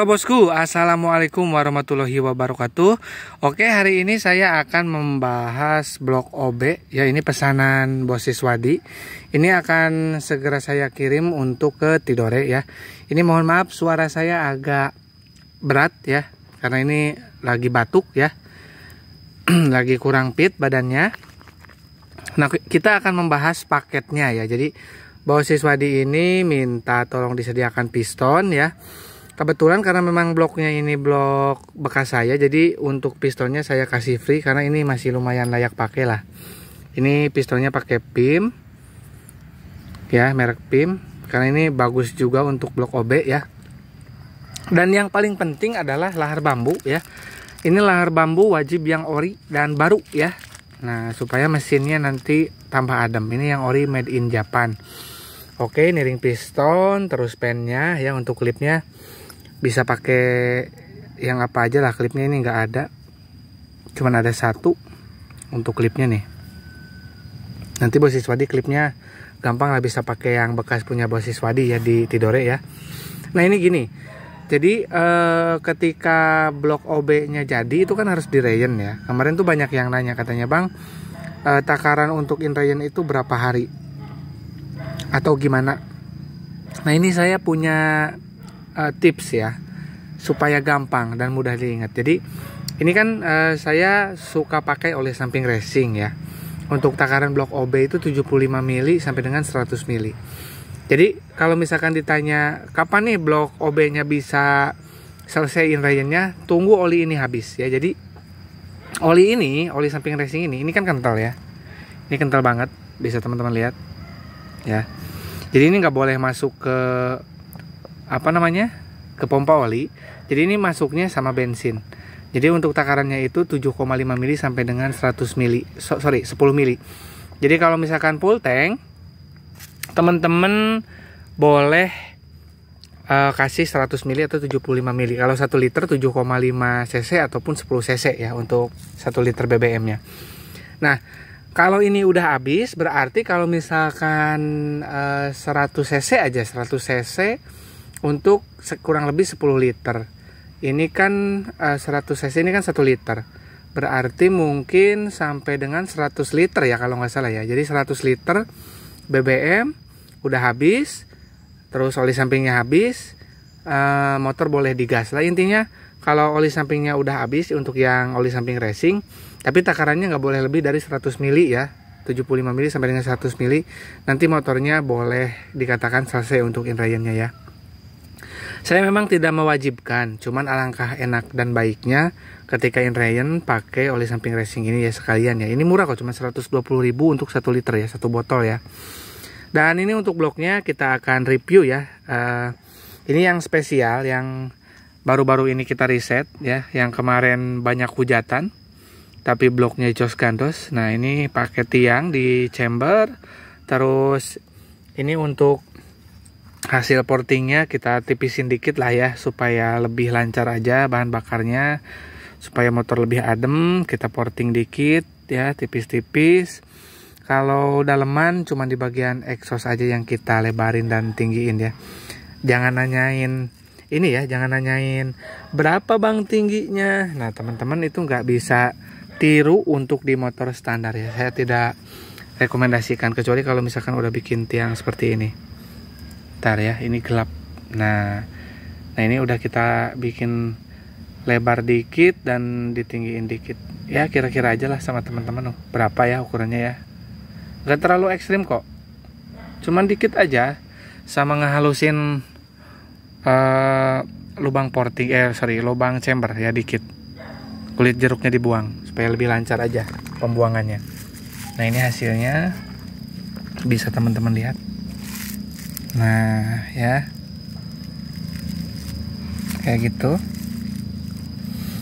Halo bosku, assalamualaikum warahmatullahi wabarakatuh. Oke, hari ini saya akan membahas blok OB, ya ini pesanan bos Siswadi. Ini akan segera saya kirim untuk ke Tidore ya. Ini mohon maaf suara saya agak berat ya, karena ini lagi batuk ya, lagi kurang fit badannya. Nah, kita akan membahas paketnya ya. Jadi, bos Siswadi ini minta tolong disediakan piston ya kebetulan karena memang bloknya ini blok bekas saya jadi untuk pistonnya saya kasih free karena ini masih lumayan layak pakai lah ini pistonnya pakai PIM ya merek PIM karena ini bagus juga untuk blok OB ya dan yang paling penting adalah lahar bambu ya ini lahar bambu wajib yang ori dan baru ya nah supaya mesinnya nanti tambah adem ini yang ori made in Japan Oke, niring piston, terus pennya ya untuk klipnya bisa pakai yang apa aja lah klipnya ini nggak ada cuman ada satu untuk klipnya nih nanti bos siswadi klipnya gampang lah bisa pakai yang bekas punya bos siswadi ya di tidore ya nah ini gini jadi eh, ketika blok OB nya jadi itu kan harus direyen ya kemarin tuh banyak yang nanya katanya bang eh, takaran untuk inreyen itu berapa hari atau gimana nah ini saya punya uh, tips ya supaya gampang dan mudah diingat. Jadi ini kan uh, saya suka pakai oleh samping racing ya. Untuk takaran blok OB itu 75 mili sampai dengan 100 mili. Jadi kalau misalkan ditanya kapan nih blok OB-nya bisa selesai inrayennya, tunggu oli ini habis ya. Jadi oli ini, oli samping racing ini, ini kan kental ya. Ini kental banget, bisa teman-teman lihat ya. Jadi ini nggak boleh masuk ke apa namanya ke pompa oli. Jadi ini masuknya sama bensin. Jadi untuk takarannya itu 7,5 mili sampai dengan 100 mili. So, sorry, 10 mili. Jadi kalau misalkan full tank, teman-teman boleh uh, kasih 100 mili atau 75 mili. Kalau 1 liter 7,5 cc ataupun 10 cc ya untuk 1 liter BBM-nya. Nah, kalau ini udah habis berarti kalau misalkan uh, eh, 100 cc aja 100 cc untuk kurang lebih 10 liter. Ini kan uh, eh, 100 cc ini kan 1 liter. Berarti mungkin sampai dengan 100 liter ya kalau nggak salah ya. Jadi 100 liter BBM udah habis, terus oli sampingnya habis, eh, motor boleh digas lah intinya. Kalau oli sampingnya udah habis untuk yang oli samping racing, tapi takarannya nggak boleh lebih dari 100 mili ya. 75 mili sampai dengan 100 mili nanti motornya boleh dikatakan selesai untuk inrayannya ya. Saya memang tidak mewajibkan, cuman alangkah enak dan baiknya ketika Inrayen pakai oli samping racing ini ya sekalian ya. Ini murah kok, cuma 120.000 untuk satu liter ya, satu botol ya. Dan ini untuk bloknya kita akan review ya. Uh, ini yang spesial yang baru-baru ini kita riset ya, yang kemarin banyak hujatan tapi bloknya jos gandos. Nah, ini pakai tiang di chamber. Terus ini untuk hasil portingnya kita tipisin dikit lah ya supaya lebih lancar aja bahan bakarnya supaya motor lebih adem kita porting dikit ya tipis-tipis kalau daleman cuma di bagian exhaust aja yang kita lebarin dan tinggiin ya jangan nanyain ini ya jangan nanyain berapa bang tingginya nah teman-teman itu nggak bisa tiru untuk di motor standar ya saya tidak rekomendasikan kecuali kalau misalkan udah bikin tiang seperti ini Ntar ya, ini gelap. Nah, nah ini udah kita bikin lebar dikit dan ditinggiin dikit. Ya kira-kira aja lah sama teman-teman. Oh, berapa ya ukurannya ya? Gak terlalu ekstrim kok. Cuman dikit aja sama ngehalusin uh, lubang porting eh sorry lubang chamber ya dikit kulit jeruknya dibuang supaya lebih lancar aja pembuangannya nah ini hasilnya bisa teman-teman lihat nah ya kayak gitu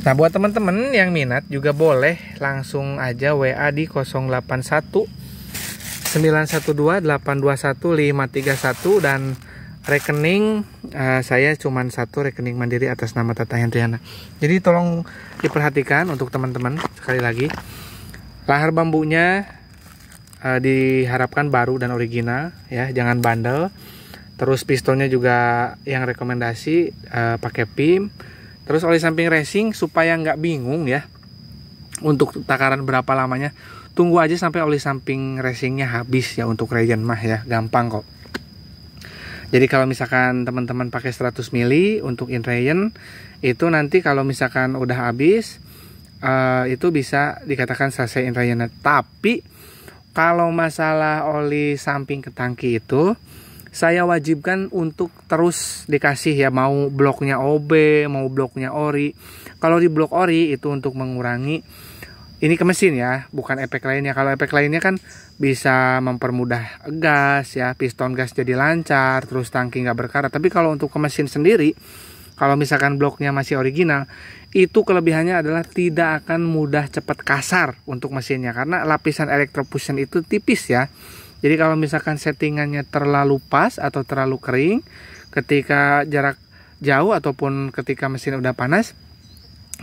nah buat teman-teman yang minat juga boleh langsung aja WA di 081 912 821 531 dan rekening uh, saya cuman satu rekening mandiri atas nama Tata Hendriana. Jadi tolong diperhatikan untuk teman-teman sekali lagi. Lahar bambunya uh, diharapkan baru dan original ya jangan bandel terus pistonnya juga yang rekomendasi uh, pakai pim terus oli samping racing supaya nggak bingung ya untuk takaran berapa lamanya tunggu aja sampai oli samping racingnya habis ya untuk regen mah ya gampang kok jadi kalau misalkan teman-teman pakai 100 mili untuk in regen itu nanti kalau misalkan udah habis uh, itu bisa dikatakan selesai in regen tapi kalau masalah oli samping ke tangki itu saya wajibkan untuk terus dikasih ya mau bloknya OB, mau bloknya ori. Kalau di blok ori itu untuk mengurangi ini ke mesin ya, bukan efek lainnya. Kalau efek lainnya kan bisa mempermudah gas ya, piston gas jadi lancar, terus tangki nggak berkarat. Tapi kalau untuk ke mesin sendiri, kalau misalkan bloknya masih original itu kelebihannya adalah tidak akan mudah cepat kasar untuk mesinnya karena lapisan elektropusen itu tipis ya jadi kalau misalkan settingannya terlalu pas atau terlalu kering ketika jarak jauh ataupun ketika mesin udah panas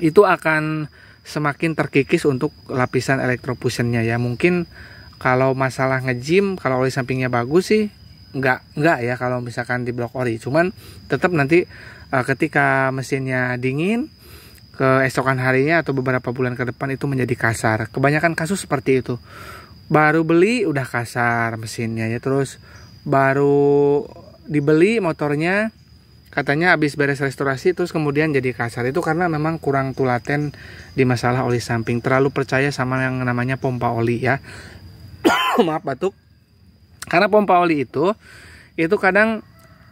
itu akan semakin terkikis untuk lapisan elektropusennya ya mungkin kalau masalah ngejim kalau oli sampingnya bagus sih nggak nggak ya kalau misalkan di blok ori cuman tetap nanti uh, ketika mesinnya dingin keesokan harinya atau beberapa bulan ke depan itu menjadi kasar kebanyakan kasus seperti itu baru beli udah kasar mesinnya ya terus baru dibeli motornya katanya habis beres restorasi terus kemudian jadi kasar itu karena memang kurang tulaten di masalah oli samping terlalu percaya sama yang namanya pompa oli ya maaf batuk karena pompa oli itu itu kadang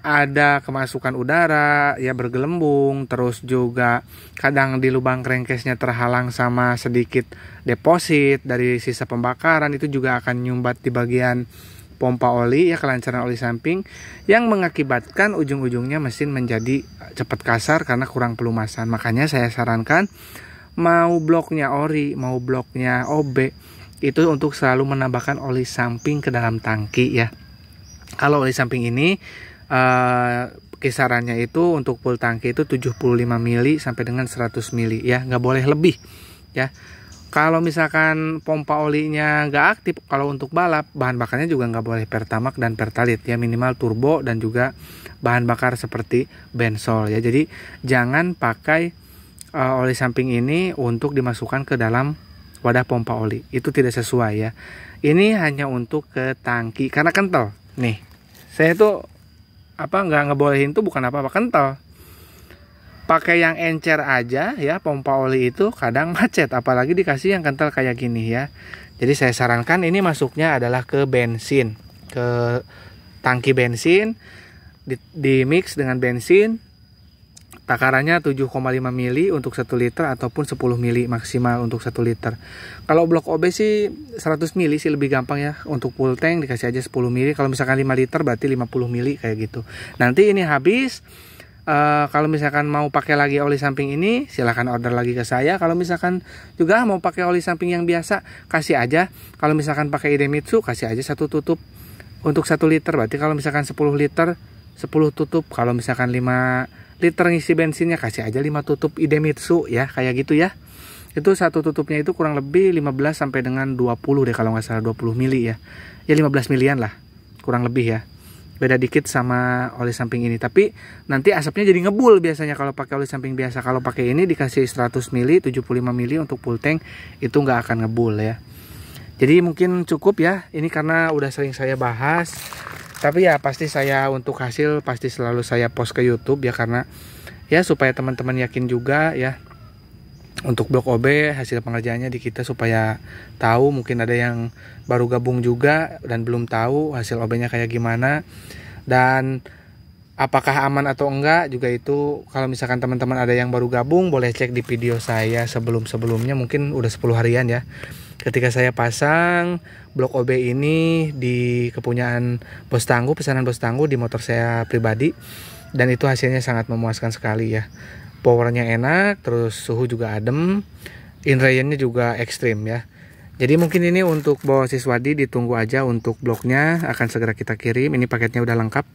ada kemasukan udara ya bergelembung terus juga kadang di lubang crankcase terhalang sama sedikit deposit dari sisa pembakaran itu juga akan nyumbat di bagian pompa oli ya kelancaran oli samping yang mengakibatkan ujung-ujungnya mesin menjadi cepat kasar karena kurang pelumasan makanya saya sarankan mau bloknya ori mau bloknya OB itu untuk selalu menambahkan oli samping ke dalam tangki ya. Kalau oli samping ini uh, kisarannya itu untuk full tangki itu 75 mili sampai dengan 100 mili ya, nggak boleh lebih ya. Kalau misalkan pompa olinya nggak aktif, kalau untuk balap bahan bakarnya juga nggak boleh pertamak dan pertalit ya minimal turbo dan juga bahan bakar seperti bensol ya. Jadi jangan pakai uh, oli samping ini untuk dimasukkan ke dalam wadah pompa oli itu tidak sesuai ya ini hanya untuk ke tangki karena kental nih saya tuh apa nggak ngebolehin tuh bukan apa-apa kental pakai yang encer aja ya pompa oli itu kadang macet apalagi dikasih yang kental kayak gini ya jadi saya sarankan ini masuknya adalah ke bensin ke tangki bensin di, di mix dengan bensin Takarannya 7,5 mili untuk 1 liter ataupun 10 mili maksimal untuk 1 liter. Kalau blok OB sih 100 mili sih lebih gampang ya. Untuk full tank dikasih aja 10 mili. Kalau misalkan 5 liter berarti 50 mili kayak gitu. Nanti ini habis. Uh, kalau misalkan mau pakai lagi oli samping ini silahkan order lagi ke saya kalau misalkan juga mau pakai oli samping yang biasa kasih aja kalau misalkan pakai idemitsu kasih aja satu tutup untuk satu liter berarti kalau misalkan 10 liter 10 tutup kalau misalkan 5 liter ngisi bensinnya kasih aja 5 tutup Idemitsu ya kayak gitu ya itu satu tutupnya itu kurang lebih 15 sampai dengan 20 deh kalau nggak salah 20 mili ya ya 15 milian lah kurang lebih ya beda dikit sama oli samping ini tapi nanti asapnya jadi ngebul biasanya kalau pakai oli samping biasa kalau pakai ini dikasih 100 mili 75 mili untuk full tank itu nggak akan ngebul ya jadi mungkin cukup ya ini karena udah sering saya bahas tapi ya pasti saya untuk hasil pasti selalu saya post ke YouTube ya karena ya supaya teman-teman yakin juga ya untuk blok OB hasil pengerjaannya di kita supaya tahu mungkin ada yang baru gabung juga dan belum tahu hasil OB-nya kayak gimana dan apakah aman atau enggak juga itu kalau misalkan teman-teman ada yang baru gabung boleh cek di video saya sebelum-sebelumnya mungkin udah 10 harian ya ketika saya pasang blok OB ini di kepunyaan bos tangguh pesanan bos tangguh di motor saya pribadi dan itu hasilnya sangat memuaskan sekali ya powernya enak terus suhu juga adem inrayennya juga ekstrim ya jadi mungkin ini untuk bawa siswadi ditunggu aja untuk bloknya akan segera kita kirim ini paketnya udah lengkap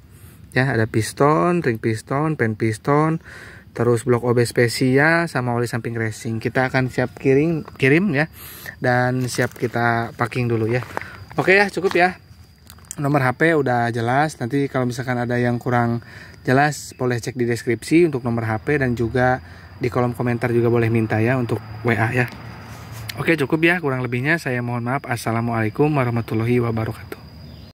ya ada piston ring piston pen piston terus blok OB spesial sama oli samping racing kita akan siap kirim kirim ya dan siap kita packing dulu ya oke ya cukup ya nomor HP udah jelas nanti kalau misalkan ada yang kurang jelas boleh cek di deskripsi untuk nomor HP dan juga di kolom komentar juga boleh minta ya untuk WA ya oke cukup ya kurang lebihnya saya mohon maaf assalamualaikum warahmatullahi wabarakatuh